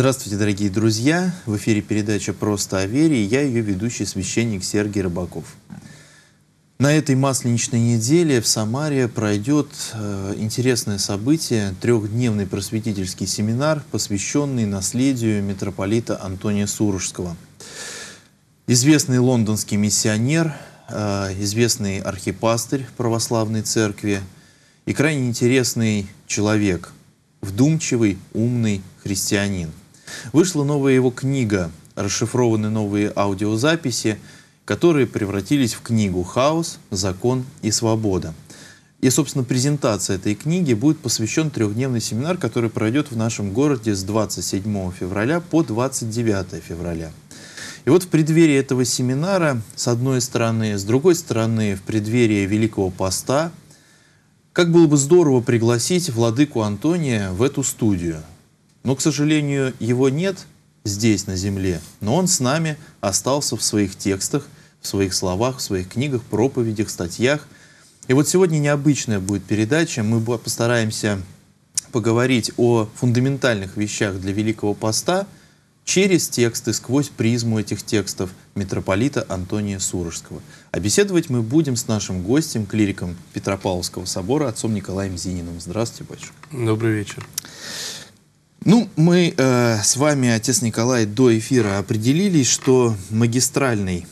Здравствуйте, дорогие друзья! В эфире передача «Просто о вере» и я ее ведущий священник Сергей Рыбаков. На этой масленичной неделе в Самаре пройдет э, интересное событие – трехдневный просветительский семинар, посвященный наследию митрополита Антония Сурожского. Известный лондонский миссионер, э, известный архипастырь православной церкви и крайне интересный человек, вдумчивый, умный христианин. Вышла новая его книга, расшифрованы новые аудиозаписи, которые превратились в книгу «Хаос. Закон и свобода». И, собственно, презентация этой книги будет посвящен трехдневный семинар, который пройдет в нашем городе с 27 февраля по 29 февраля. И вот в преддверии этого семинара, с одной стороны, с другой стороны, в преддверии Великого Поста, как было бы здорово пригласить владыку Антония в эту студию, но, к сожалению, его нет здесь, на земле, но он с нами остался в своих текстах, в своих словах, в своих книгах, проповедях, статьях. И вот сегодня необычная будет передача. Мы постараемся поговорить о фундаментальных вещах для Великого Поста через тексты, сквозь призму этих текстов митрополита Антония Сурожского. А беседовать мы будем с нашим гостем, клириком Петропавловского собора, отцом Николаем Зининым. Здравствуйте, батюшка. Добрый вечер. Ну, мы э, с вами, отец Николай, до эфира определились, что магистральной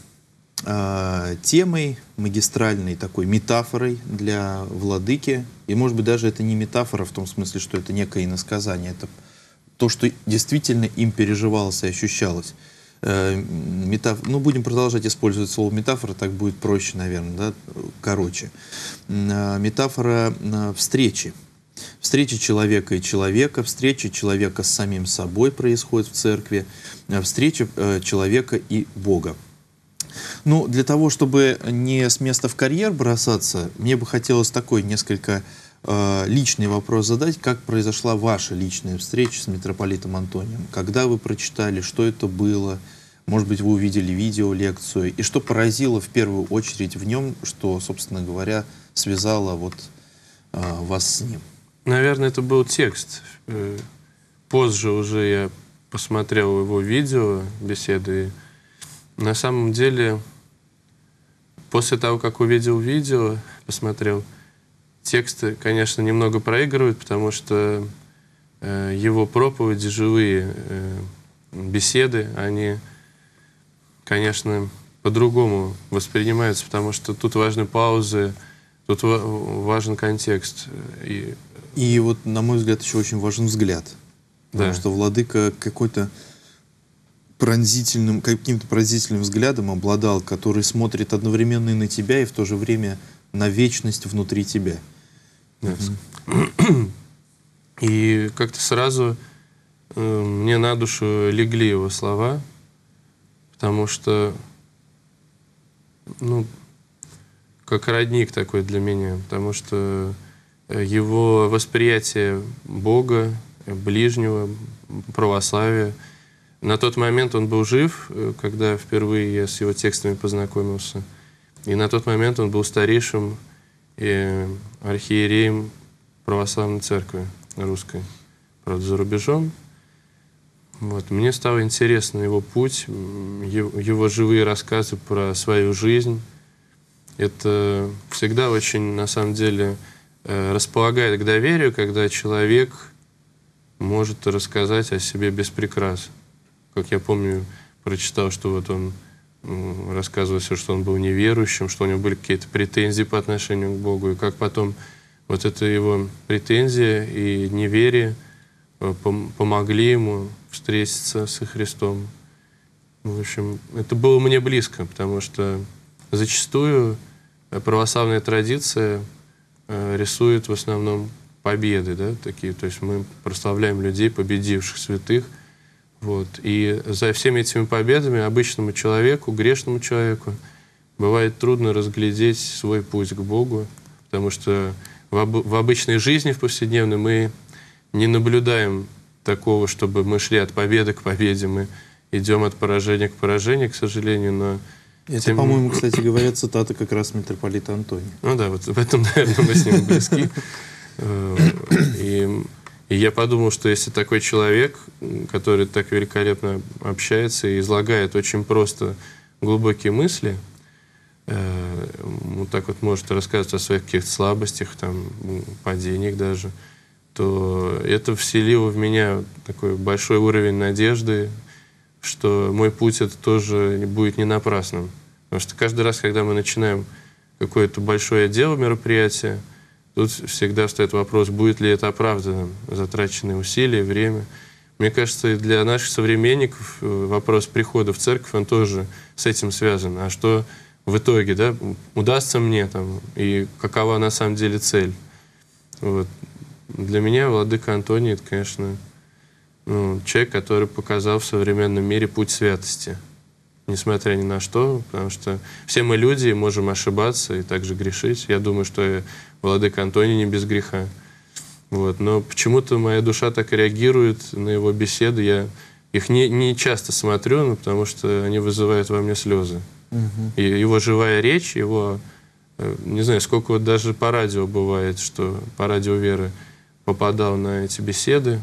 э, темой, магистральной такой метафорой для владыки, и, может быть, даже это не метафора в том смысле, что это некое иносказание, это то, что действительно им переживалось и ощущалось. Э, метаф... Ну, будем продолжать использовать слово метафора, так будет проще, наверное, да, короче. Э, метафора э, встречи, Встреча человека и человека, встреча человека с самим собой происходит в церкви, э, встреча э, человека и Бога. Ну, для того, чтобы не с места в карьер бросаться, мне бы хотелось такой несколько э, личный вопрос задать. Как произошла ваша личная встреча с митрополитом Антонием? Когда вы прочитали, что это было? Может быть, вы увидели видео, лекцию? И что поразило в первую очередь в нем, что, собственно говоря, связало вот э, вас с ним? Наверное, это был текст. Э, позже уже я посмотрел его видео, беседы. И на самом деле, после того, как увидел видео, посмотрел, тексты, конечно, немного проигрывают, потому что э, его проповеди, живые э, беседы, они, конечно, по-другому воспринимаются, потому что тут важны паузы, тут важен контекст. И и вот, на мой взгляд, еще очень важен взгляд. Да. Потому что владыка какой-то пронзительным, каким-то пронзительным взглядом обладал, который смотрит одновременно и на тебя, и в то же время на вечность внутри тебя. И как-то сразу э, мне на душу легли его слова, потому что, ну, как родник такой для меня, потому что его восприятие Бога, ближнего, православия. На тот момент он был жив, э, когда впервые я с его текстами познакомился. И на тот момент он был старейшим э, архиереем православной церкви русской, правда, за рубежом. Вот. Мне стало интересно его путь, его живые рассказы про свою жизнь. Это всегда очень, на самом деле, Э, располагает к доверию, когда человек может рассказать о себе без прикрас. Как я помню, прочитал, что вот он рассказывал все, что он был неверующим, что у него были какие-то претензии по отношению к Богу, и как потом вот это его претензия и неверие э, помогли ему встретиться со Христом. В общем, это было мне близко, потому что зачастую э, православная традиция — Э, рисует в основном победы, да, такие. То есть мы прославляем людей, победивших святых. Вот. И за всеми этими победами обычному человеку, грешному человеку, бывает трудно разглядеть свой путь к Богу, потому что в, об, в обычной жизни, в повседневной, мы не наблюдаем такого, чтобы мы шли от победы к победе, мы идем от поражения к поражению, к сожалению, но это, тем... по-моему, кстати говоря, цитата как раз митрополита Антония. Ну да, вот в этом, наверное, мы с ним близки. Э, и, и я подумал, что если такой человек, который так великолепно общается и излагает очень просто глубокие мысли, вот э, так вот может рассказывать о своих каких-то слабостях, там, падениях даже, то это вселило в меня такой большой уровень надежды, что мой путь это тоже не будет не напрасным. Потому что каждый раз, когда мы начинаем какое-то большое дело, мероприятие, тут всегда встает вопрос, будет ли это оправданным, затраченные усилия, время. Мне кажется, и для наших современников э, вопрос прихода в церковь, он тоже с этим связан. А что в итоге, да, удастся мне там, и какова на самом деле цель? Вот. Для меня Владыка Антоний, это, конечно, ну, человек, который показал в современном мире путь святости, несмотря ни на что, потому что все мы люди и можем ошибаться и также грешить. Я думаю, что и Владыка Антоний не без греха. Вот. Но почему-то моя душа так реагирует на его беседы. Я их не, не часто смотрю, но ну, потому что они вызывают во мне слезы. Угу. И его живая речь, его... Э, не знаю, сколько вот даже по радио бывает, что по радио Веры попадал на эти беседы.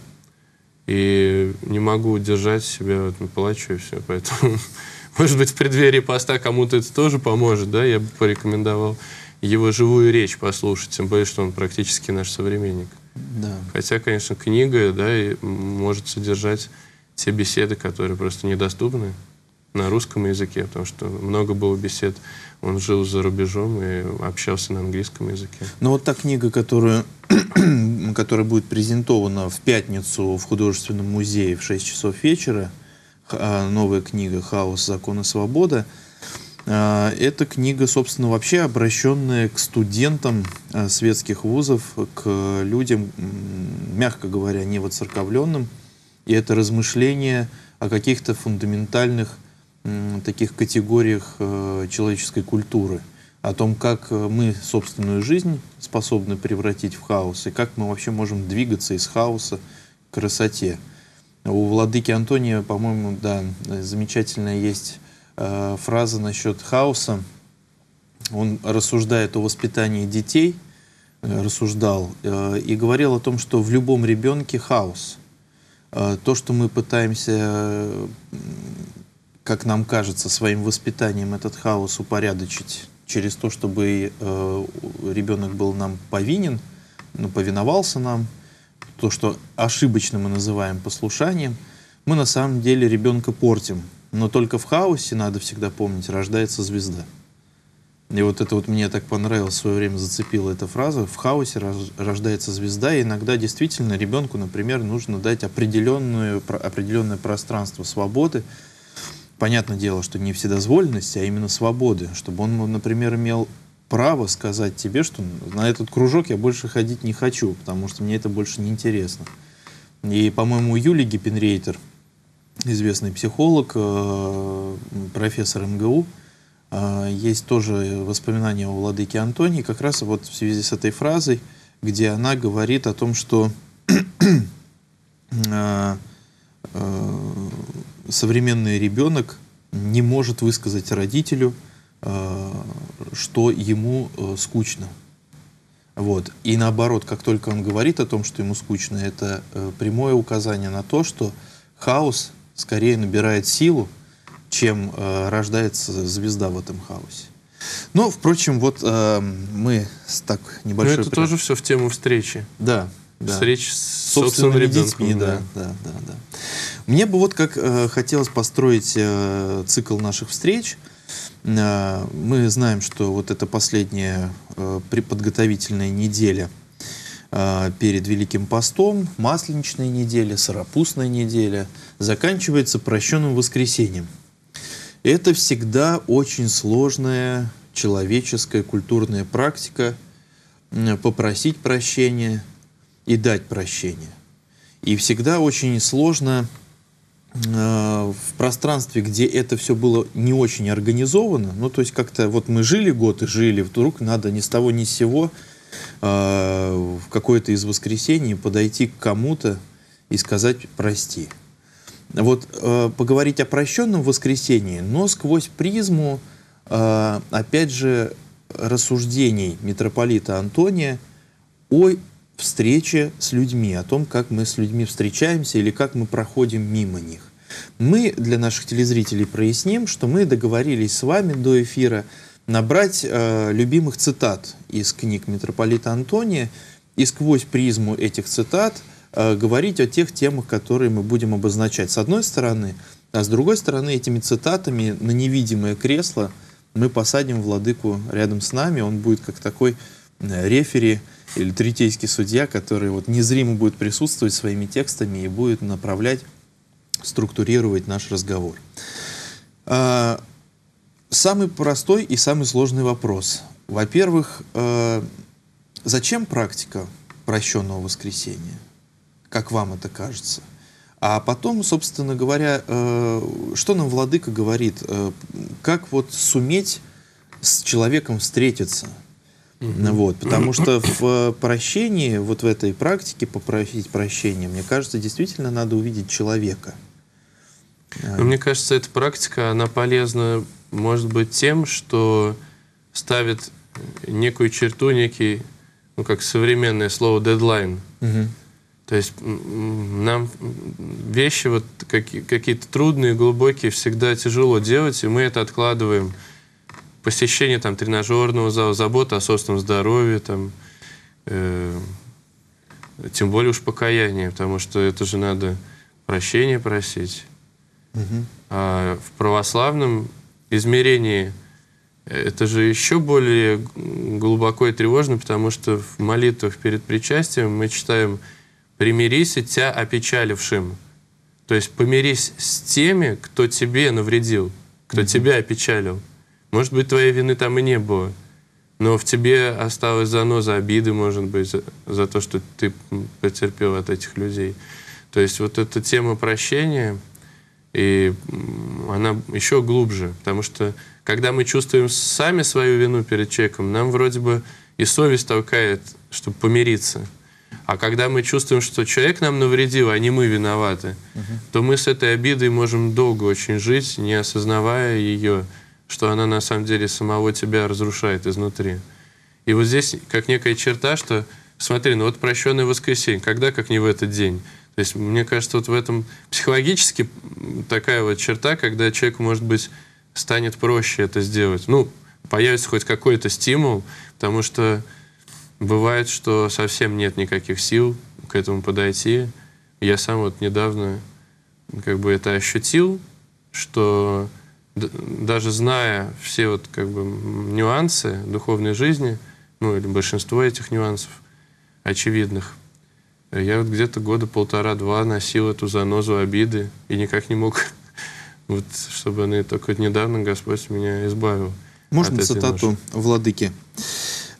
И не могу удержать себя, вот, ну, плачу и все. Поэтому, может быть, в преддверии поста кому-то это тоже поможет, да? Я бы порекомендовал его живую речь послушать, тем более, что он практически наш современник. Да. Хотя, конечно, книга, да, и может содержать те беседы, которые просто недоступны на русском языке, потому что много было бесед. Он жил за рубежом и общался на английском языке. Но вот та книга, которую, которая будет презентована в пятницу в художественном музее в 6 часов вечера, а, новая книга «Хаос. Закон и свобода», а, эта книга, собственно, вообще обращенная к студентам а, светских вузов, к людям, мягко говоря, не воцерковленным. И это размышление о каких-то фундаментальных таких категориях э, человеческой культуры, о том, как э, мы собственную жизнь способны превратить в хаос, и как мы вообще можем двигаться из хаоса к красоте. У владыки Антония, по-моему, да, замечательная есть э, фраза насчет хаоса. Он рассуждает о воспитании детей, рассуждал, и говорил о том, что в любом ребенке хаос. то, что мы пытаемся как нам кажется, своим воспитанием этот хаос упорядочить через то, чтобы э, ребенок был нам повинен, ну, повиновался нам, то, что ошибочно мы называем послушанием, мы на самом деле ребенка портим. Но только в хаосе, надо всегда помнить, рождается звезда. И вот это вот мне так понравилось, в свое время зацепила эта фраза. В хаосе рождается звезда, и иногда действительно ребенку, например, нужно дать определенное пространство свободы, понятное дело, что не вседозволенности, а именно свободы, чтобы он, например, имел право сказать тебе, что на этот кружок я больше ходить не хочу, потому что мне это больше не интересно. И, по-моему, Юлий Гиппенрейтер, известный психолог, э, профессор МГУ, э, есть тоже воспоминания о владыке Антонии, как раз вот в связи с этой фразой, где она говорит о том, что э, современный ребенок не может высказать родителю, э, что ему э, скучно. Вот. И наоборот, как только он говорит о том, что ему скучно, это э, прямое указание на то, что хаос скорее набирает силу, чем рождается звезда в этом хаосе. Но, ну, впрочем, вот э, мы так небольшой... Но ну, это при... тоже все в тему встречи. Да, да. встреч с собственными ребенком. Детьми, да. Да, да, да, да. Мне бы вот как э, хотелось построить э, цикл наших встреч. Э, мы знаем, что вот эта последняя э, преподготовительная неделя э, перед Великим Постом, Масленичная неделя, Сыропустная неделя, заканчивается прощенным воскресеньем. Это всегда очень сложная человеческая культурная практика попросить прощения – и дать прощение. И всегда очень сложно э, в пространстве, где это все было не очень организовано, ну, то есть как-то вот мы жили год и жили, вдруг надо ни с того ни с сего э, в какое-то из воскресений подойти к кому-то и сказать «прости». Вот э, поговорить о прощенном воскресении, но сквозь призму, э, опять же, рассуждений митрополита Антония о встрече с людьми, о том, как мы с людьми встречаемся или как мы проходим мимо них. Мы для наших телезрителей проясним, что мы договорились с вами до эфира набрать э, любимых цитат из книг митрополита Антония и сквозь призму этих цитат э, говорить о тех темах, которые мы будем обозначать. С одной стороны, а с другой стороны, этими цитатами на невидимое кресло мы посадим владыку рядом с нами, он будет как такой Э, рефери или третейский судья, который вот незримо будет присутствовать своими текстами и будет направлять, структурировать наш разговор. А, самый простой и самый сложный вопрос. Во-первых, э, зачем практика прощенного воскресения? Как вам это кажется? А потом, собственно говоря, э, что нам Владыка говорит? Как вот суметь с человеком встретиться – Угу. Вот, потому что в э, прощении, вот в этой практике попросить прощения, мне кажется, действительно надо увидеть человека. А мне кажется, эта практика, она полезна, может быть, тем, что ставит некую черту, некий, ну, как современное слово, дедлайн. Угу. То есть нам вещи вот какие- какие-то трудные, глубокие всегда тяжело делать, и мы это откладываем – посещение там, тренажерного зала, забота о собственном здоровье, там, э, тем более уж покаяние, потому что это же надо прощение просить. Угу. А в православном измерении это же еще более глубоко и тревожно, потому что в молитвах перед причастием мы читаем «примирись и тебя опечалившим». То есть помирись с теми, кто тебе навредил, кто mm тебя опечалил. Может быть, твоей вины там и не было. Но в тебе осталась заноза обиды, может быть, за, за то, что ты потерпел от этих людей. То есть вот эта тема прощения, и она еще глубже, потому что когда мы чувствуем сами свою вину перед человеком, нам вроде бы и совесть толкает, чтобы помириться. А когда мы чувствуем, что человек нам навредил, а не мы виноваты, угу. то мы с этой обидой можем долго очень жить, не осознавая ее что она на самом деле самого тебя разрушает изнутри. И вот здесь как некая черта, что смотри, ну вот прощенный воскресенье, когда как не в этот день? То есть, мне кажется, вот в этом психологически такая вот черта, когда человеку, может быть, станет проще это сделать. Ну, появится хоть какой-то стимул, потому что бывает, что совсем нет никаких сил к этому подойти. Я сам вот недавно как бы это ощутил, что даже зная все вот как бы нюансы духовной жизни, ну или большинство этих нюансов очевидных, я вот где-то года полтора-два носил эту занозу обиды и никак не мог, вот, чтобы она только недавно Господь меня избавил. Можно цитату нашей. владыки,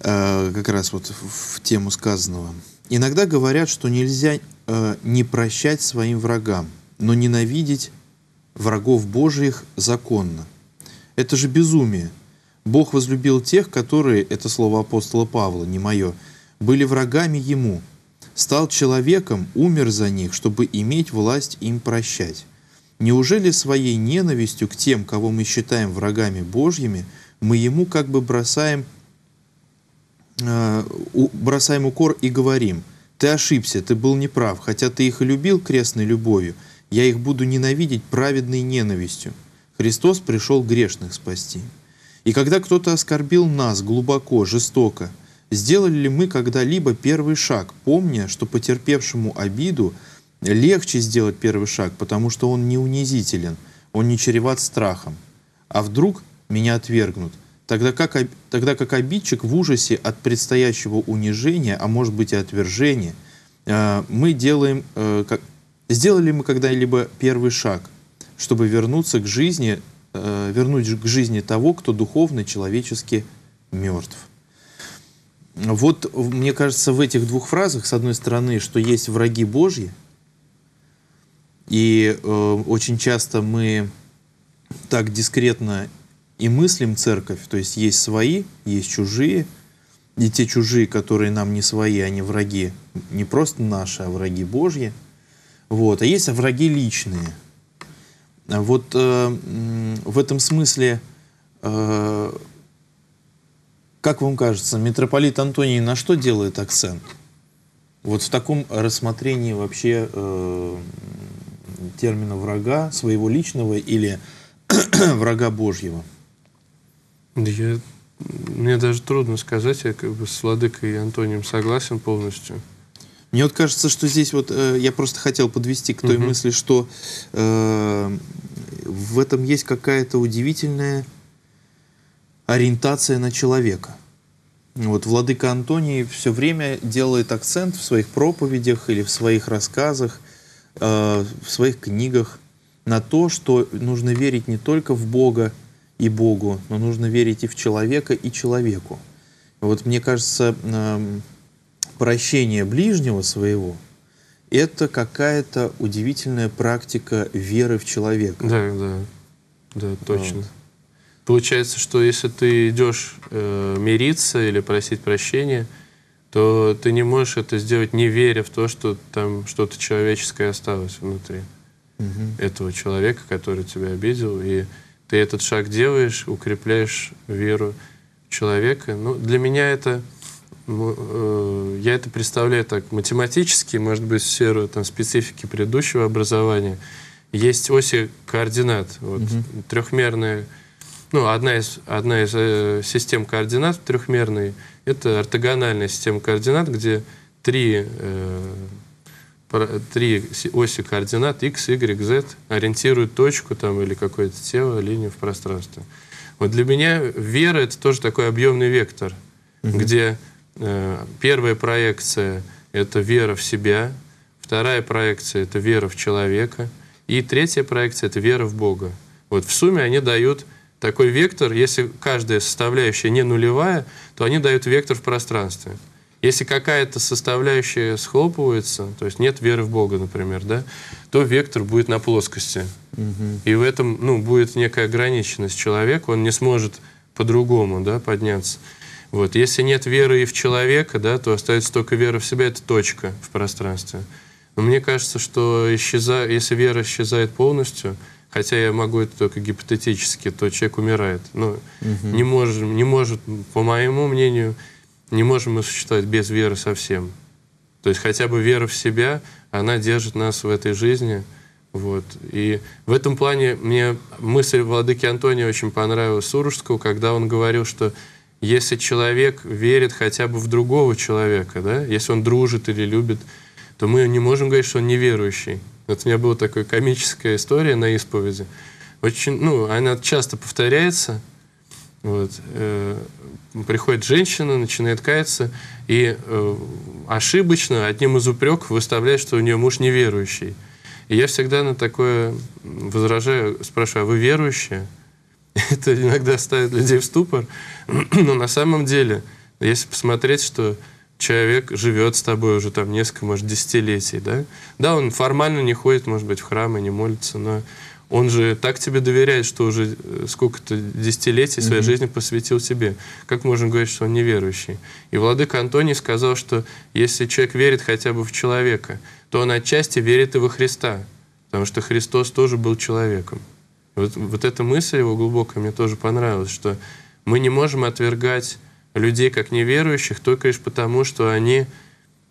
э, как раз вот в тему сказанного. Иногда говорят, что нельзя э, не прощать своим врагам, но ненавидеть врагов Божьих законно. Это же безумие. Бог возлюбил тех, которые, это слово апостола Павла, не мое, были врагами Ему, стал человеком, умер за них, чтобы иметь власть им прощать. Неужели своей ненавистью к тем, кого мы считаем врагами Божьими, мы Ему как бы бросаем, э, бросаем укор и говорим, «Ты ошибся, ты был неправ, хотя ты их и любил крестной любовью, я их буду ненавидеть праведной ненавистью. Христос пришел грешных спасти. И когда кто-то оскорбил нас глубоко, жестоко, сделали ли мы когда-либо первый шаг, помня, что потерпевшему обиду легче сделать первый шаг, потому что он не унизителен, он не чреват страхом. А вдруг меня отвергнут? Тогда как, тогда как обидчик в ужасе от предстоящего унижения, а может быть и отвержения, э, мы делаем, э, Сделали мы когда-либо первый шаг, чтобы вернуться к жизни, э, вернуть к жизни того, кто духовно, человечески мертв. Вот, мне кажется, в этих двух фразах, с одной стороны, что есть враги Божьи, и э, очень часто мы так дискретно и мыслим церковь, то есть есть свои, есть чужие, и те чужие, которые нам не свои, они враги, не просто наши, а враги Божьи – вот. А есть враги личные. А вот э, в этом смысле, э, как вам кажется, митрополит Антоний на что делает акцент? Вот в таком рассмотрении вообще э, термина врага, своего личного или врага Божьего? Да я, мне даже трудно сказать, я как бы с Владыкой и Антонием согласен полностью. Мне вот кажется, что здесь вот э, я просто хотел подвести к той угу. мысли, что э, в этом есть какая-то удивительная ориентация на человека. Вот владыка Антоний все время делает акцент в своих проповедях или в своих рассказах, э, в своих книгах на то, что нужно верить не только в Бога и Богу, но нужно верить и в человека, и человеку. Вот мне кажется, эм, прощение ближнего своего – это какая-то удивительная практика веры в человека. Да, да, да, точно. Вот. Получается, что если ты идешь э, мириться или просить прощения, то ты не можешь это сделать, не веря в то, что там что-то человеческое осталось внутри угу. этого человека, который тебя обидел. И ты этот шаг делаешь, укрепляешь веру человека. Ну, для меня это Э, я это представляю так математически, может быть, в сферу там, специфики предыдущего образования. Есть оси координат, вот, угу. трехмерные, ну, одна из, одна из э, систем координат трехмерной, это ортогональная система координат, где три, э, три оси координат x, y, z ориентируют точку там, или какое-то тело, линию в пространстве. Вот для меня вера — это тоже такой объемный вектор, угу. где Э, первая проекция – это вера в себя. Вторая проекция – это вера в человека. И третья проекция – это вера в Бога. Вот в сумме они дают такой вектор, если каждая составляющая не нулевая, то они дают вектор в пространстве. Если какая-то составляющая схлопывается, то есть нет веры в Бога, например, да, то вектор будет на плоскости. Угу. И в этом ну, будет некая ограниченность человека, он не сможет по-другому да, подняться. Вот. Если нет веры и в человека, да, то остается только вера в себя, это точка в пространстве. Но мне кажется, что исчеза... если вера исчезает полностью, хотя я могу это только гипотетически, то человек умирает. Но угу. не, можем, не может, по моему мнению, не можем мы существовать без веры совсем. То есть хотя бы вера в себя, она держит нас в этой жизни. Вот. И в этом плане мне мысль Владыки Антония очень понравилась Сурожского, когда он говорил, что если человек верит хотя бы в другого человека, да, если он дружит или любит, то мы не можем говорить, что он неверующий. Вот у меня была такая комическая история на исповеди. Очень, ну, она часто повторяется. Вот, э, приходит женщина, начинает каяться, и э, ошибочно одним из упреков выставляет, что у нее муж неверующий. И я всегда на такое возражаю, спрашиваю, а вы верующие? это иногда ставит людей в ступор. Но на самом деле, если посмотреть, что человек живет с тобой уже там несколько, может, десятилетий, да? Да, он формально не ходит, может быть, в храм и не молится, но он же так тебе доверяет, что уже э, сколько-то десятилетий своей mm-hmm. жизни посвятил тебе. Как можно говорить, что он неверующий? И владыка Антоний сказал, что если человек верит хотя бы в человека, то он отчасти верит и во Христа, потому что Христос тоже был человеком. Вот, вот эта мысль его глубокая мне тоже понравилась, что мы не можем отвергать людей как неверующих только лишь потому, что они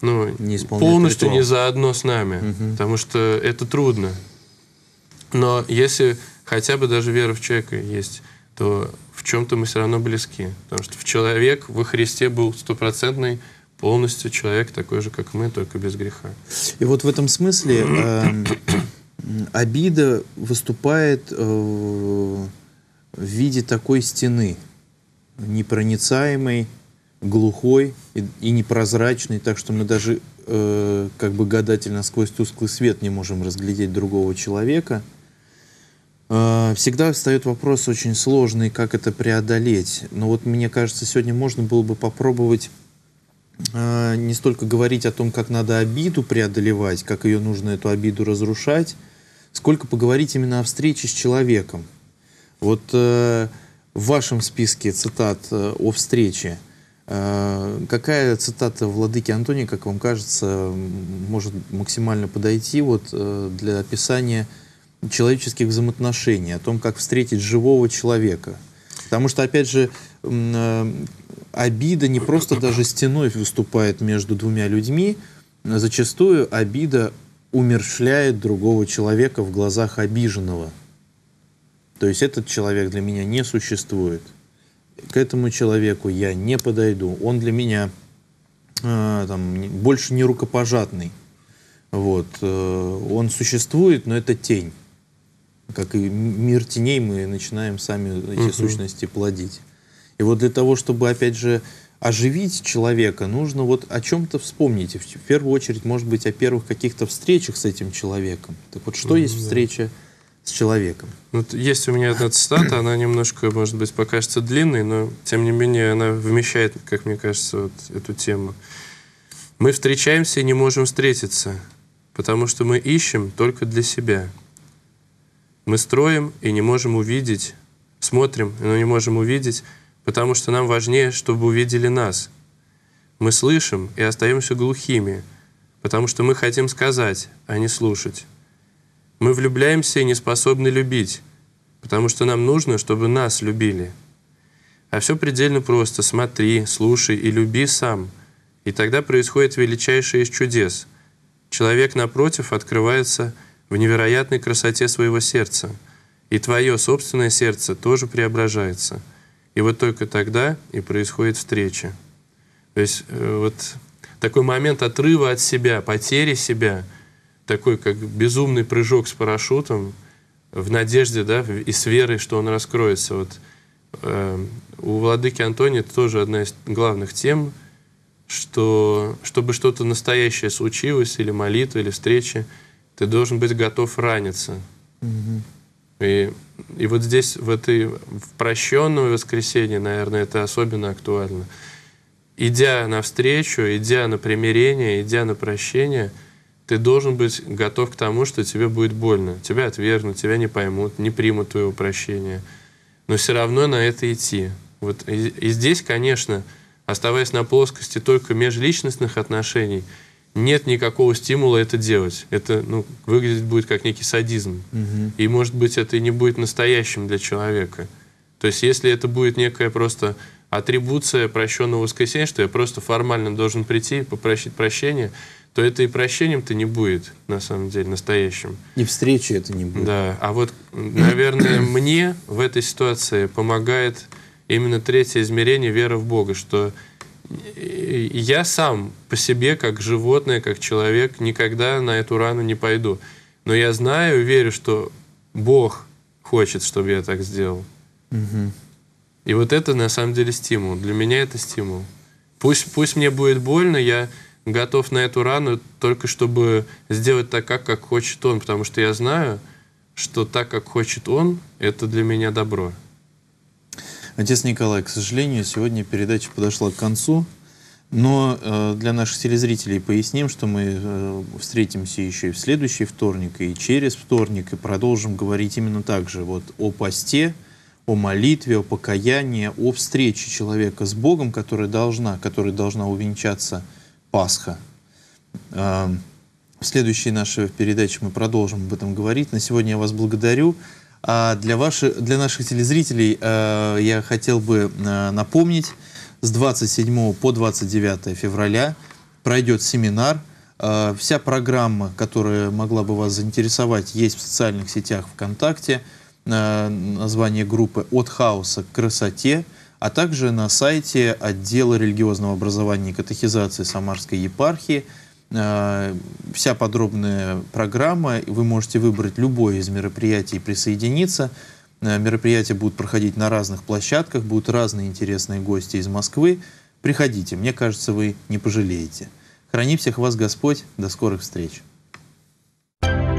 ну, не полностью ритуал. не заодно с нами, угу. потому что это трудно. Но если хотя бы даже вера в человека есть, то в чем-то мы все равно близки. Потому что в человек во Христе был стопроцентный полностью человек, такой же, как мы, только без греха. И вот в этом смысле э, обида выступает э, в виде такой стены, непроницаемой, глухой и, непрозрачной, так что мы даже э, как бы гадательно сквозь тусклый свет не можем разглядеть другого человека. Э, всегда встает вопрос очень сложный, как это преодолеть. Но вот мне кажется, сегодня можно было бы попробовать не столько говорить о том, как надо обиду преодолевать, как ее нужно эту обиду разрушать, сколько поговорить именно о встрече с человеком. Вот э, в вашем списке цитат э, о встрече, э, какая цитата Владыки Антония, как вам кажется, может максимально подойти вот, э, для описания человеческих взаимоотношений, о том, как встретить живого человека? Потому что, опять же, э, обида не просто даже стеной выступает между двумя людьми, зачастую обида умершляет другого человека в глазах обиженного. То есть этот человек для меня не существует. К этому человеку я не подойду. Он для меня э, там, больше не рукопожатный. Вот. Э, он существует, но это тень. Как и мир теней, мы начинаем сами эти угу. сущности плодить. И вот для того, чтобы, опять же, оживить человека, нужно вот о чем-то вспомнить. В первую очередь, может быть, о первых каких-то встречах с этим человеком. Так вот, что mm-hmm. есть встреча с человеком? Вот есть у меня одна цитата, она немножко, может быть, покажется длинной, но, тем не менее, она вмещает, как мне кажется, вот эту тему. «Мы встречаемся и не можем встретиться, потому что мы ищем только для себя. Мы строим и не можем увидеть, смотрим, но не можем увидеть, потому что нам важнее, чтобы увидели нас. Мы слышим и остаемся глухими, потому что мы хотим сказать, а не слушать. Мы влюбляемся и не способны любить, потому что нам нужно, чтобы нас любили. А все предельно просто. Смотри, слушай и люби сам. И тогда происходит величайшее из чудес. Человек, напротив, открывается в невероятной красоте своего сердца. И твое собственное сердце тоже преображается – и вот только тогда и происходит встреча. То есть э, вот такой момент отрыва от себя, потери себя, такой как безумный прыжок с парашютом в надежде да, и с верой, что он раскроется. Вот, э, у владыки Антония это тоже одна из главных тем, что чтобы что-то настоящее случилось, или молитва, или встреча, ты должен быть готов раниться. Угу. И, и вот здесь, в этой в прощенном воскресенье, наверное, это особенно актуально. Идя навстречу, идя на примирение, идя на прощение, ты должен быть готов к тому, что тебе будет больно. Тебя отвергнут, тебя не поймут, не примут твоего прощения. Но все равно на это идти. Вот и, и здесь, конечно, оставаясь на плоскости только межличностных отношений – нет никакого стимула это делать. Это ну, выглядеть будет как некий садизм. Угу. И, может быть, это и не будет настоящим для человека. То есть, если это будет некая просто атрибуция прощенного воскресенья, что я просто формально должен прийти и попросить прощения, то это и прощением-то не будет, на самом деле, настоящим. И встречи это не будет. Да, а вот, наверное, мне в этой ситуации помогает именно третье измерение вера в Бога, что я сам по себе, как животное, как человек, никогда на эту рану не пойду. Но я знаю верю, что Бог хочет, чтобы я так сделал. Угу. И вот это на самом деле стимул. Для меня это стимул. Пусть, пусть мне будет больно, я готов на эту рану только чтобы сделать так, как, как хочет он, потому что я знаю, что так, как хочет он, это для меня добро. Отец Николай, к сожалению, сегодня передача подошла к концу. Но э, для наших телезрителей поясним, что мы э, встретимся еще и в следующий вторник, и через вторник, и продолжим говорить именно так же вот, о посте, о молитве, о покаянии, о встрече человека с Богом, которая должна, которая должна увенчаться Пасха. Э, в следующей нашей передаче мы продолжим об этом говорить. На сегодня я вас благодарю. А для, ваших, для наших телезрителей э, я хотел бы э, напомнить, с 27 по 29 февраля пройдет семинар. Э, вся программа, которая могла бы вас заинтересовать, есть в социальных сетях ВКонтакте. Э, название группы «От хаоса к красоте» а также на сайте отдела религиозного образования и катехизации Самарской епархии – Э, вся подробная программа. Вы можете выбрать любое из мероприятий и присоединиться. Э, мероприятия будут проходить на разных площадках, будут разные интересные гости из Москвы. Приходите, мне кажется, вы не пожалеете. Храни всех вас Господь, до скорых встреч. thank you